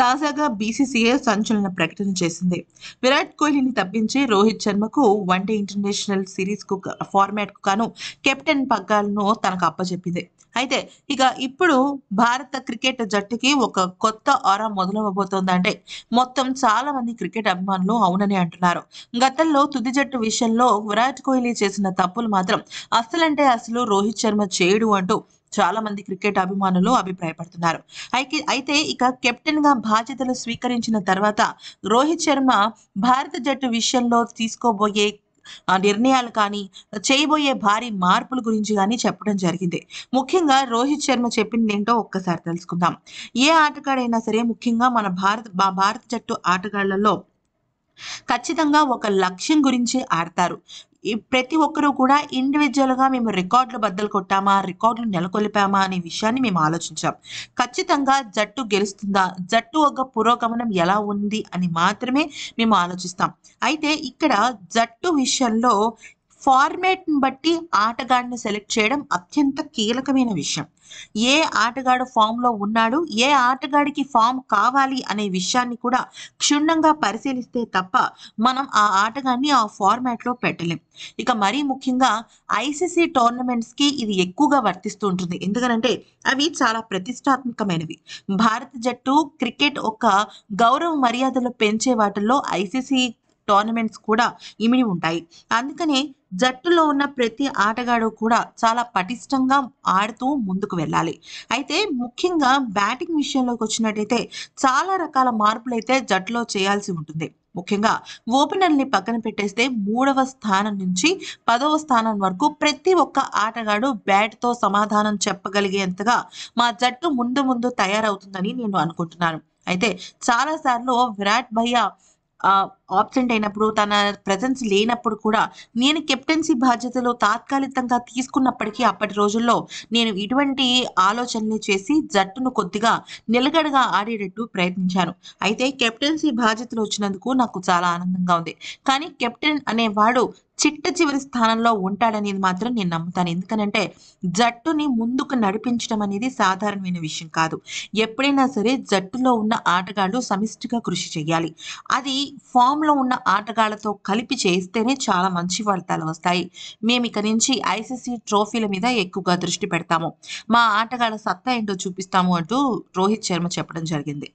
తాజాగా బీసీసీఐ సంచలన ప్రకటన చేసింది విరాట్ కోహ్లీని తప్పించి రోహిత్ శర్మకు వన్డే ఇంటర్నేషనల్ సిరీస్ కు ఫార్మాట్ కు గాను కెప్టెన్ పగ్గాలను తనకు అప్పచెప్పింది అయితే ఇక ఇప్పుడు భారత క్రికెట్ జట్టుకి ఒక కొత్త ఆరా మొదలవబోతోందంటే మొత్తం చాలా మంది క్రికెట్ అభిమానులు అవునని అంటున్నారు గతంలో తుది జట్టు విషయంలో విరాట్ కోహ్లీ చేసిన తప్పులు మాత్రం అసలంటే అసలు రోహిత్ శర్మ చేయడు అంటూ చాలా మంది క్రికెట్ అభిమానులు అభిప్రాయపడుతున్నారు అయితే ఇక కెప్టెన్ గా బాధ్యతలు స్వీకరించిన తర్వాత రోహిత్ శర్మ భారత జట్టు విషయంలో తీసుకోబోయే నిర్ణయాలు కానీ చేయబోయే భారీ మార్పుల గురించి కానీ చెప్పడం జరిగింది ముఖ్యంగా రోహిత్ శర్మ చెప్పింది ఏంటో ఒక్కసారి తెలుసుకుందాం ఏ ఆటగాడైనా సరే ముఖ్యంగా మన భారత భారత జట్టు ఆటగాళ్లలో ఖచ్చితంగా ఒక లక్ష్యం గురించి ఆడతారు ప్రతి ఒక్కరూ కూడా ఇండివిజువల్గా మేము రికార్డులు బద్దలు కొట్టామా రికార్డులు నెలకొల్పామా అనే విషయాన్ని మేము ఆలోచించాం ఖచ్చితంగా జట్టు గెలుస్తుందా జట్టు ఒక పురోగమనం ఎలా ఉంది అని మాత్రమే మేము ఆలోచిస్తాం అయితే ఇక్కడ జట్టు విషయంలో ఫార్మేట్ని బట్టి ఆటగాడిని సెలెక్ట్ చేయడం అత్యంత కీలకమైన విషయం ఏ ఆటగాడు ఫామ్లో ఉన్నాడు ఏ ఆటగాడికి ఫామ్ కావాలి అనే విషయాన్ని కూడా క్షుణ్ణంగా పరిశీలిస్తే తప్ప మనం ఆ ఆటగాడిని ఆ ఫార్మాట్లో పెట్టలేం ఇక మరీ ముఖ్యంగా ఐసీసీ టోర్నమెంట్స్కి ఇది ఎక్కువగా వర్తిస్తూ ఉంటుంది ఎందుకంటే అవి చాలా ప్రతిష్టాత్మకమైనవి భారత జట్టు క్రికెట్ ఒక గౌరవ మర్యాదలు పెంచే వాటిల్లో ఐసీసీ టోర్నమెంట్స్ కూడా ఇమిడి ఉంటాయి అందుకనే జట్టులో ఉన్న ప్రతి ఆటగాడు కూడా చాలా పటిష్టంగా ఆడుతూ ముందుకు వెళ్ళాలి అయితే ముఖ్యంగా బ్యాటింగ్ విషయంలోకి వచ్చినట్టయితే చాలా రకాల మార్పులు అయితే జట్టులో చేయాల్సి ఉంటుంది ముఖ్యంగా ఓపెనర్ని పక్కన పెట్టేస్తే మూడవ స్థానం నుంచి పదవ స్థానం వరకు ప్రతి ఒక్క ఆటగాడు బ్యాట్తో సమాధానం చెప్పగలిగేంతగా మా జట్టు ముందు ముందు తయారవుతుందని నేను అనుకుంటున్నాను అయితే చాలాసార్లు విరాట్ భయ్య ఆబ్సెంట్ అయినప్పుడు తన ప్రజెన్స్ లేనప్పుడు కూడా నేను కెప్టెన్సీ బాధ్యతలు తాత్కాలికంగా తీసుకున్నప్పటికీ అప్పటి రోజుల్లో నేను ఇటువంటి ఆలోచనలు చేసి జట్టును కొద్దిగా నిలగడగా ఆడేటట్టు ప్రయత్నించాను అయితే కెప్టెన్సీ బాధ్యతలు వచ్చినందుకు నాకు చాలా ఆనందంగా ఉంది కానీ కెప్టెన్ అనేవాడు చిట్ట చివరి స్థానంలో ఉంటాడనేది మాత్రం నేను నమ్ముతాను ఎందుకనంటే జట్టుని ముందుకు నడిపించడం అనేది సాధారణమైన విషయం కాదు ఎప్పుడైనా సరే జట్టులో ఉన్న ఆటగాళ్ళు సమిష్టిగా కృషి చేయాలి అది ఫామ్ ఫామ్లో ఉన్న ఆటగాళ్లతో కలిపి చేస్తేనే చాలా మంచి ఫలితాలు వస్తాయి మేము ఇక నుంచి ఐసీసీ ట్రోఫీల మీద ఎక్కువగా దృష్టి పెడతాము మా ఆటగాళ్ల సత్తా ఏంటో చూపిస్తాము అంటూ రోహిత్ శర్మ చెప్పడం జరిగింది